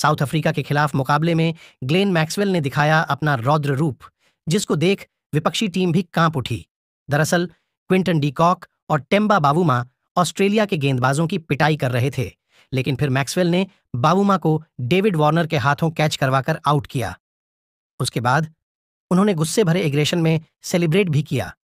south Africa के खिलाफ मुकाबले में ग्लेन मैक्सवेल ने दिखाया अपना रौद्र रूप जिसको देख विपक्षी टीम भी कांप उठी दरअसल क्विंटन डी कॉक और टेम्बा बाबूमा ऑस्ट्रेलिया के गेंदबाजों की पिटाई कर रहे थे लेकिन फिर मैक्सवेल ने बाबूमा को डेविड वार्नर के हाथों कैच करवाकर आउट किया उसके बाद उन्होंने गुस्से भरे एग्रेशन में सेलिब्रेट भी किया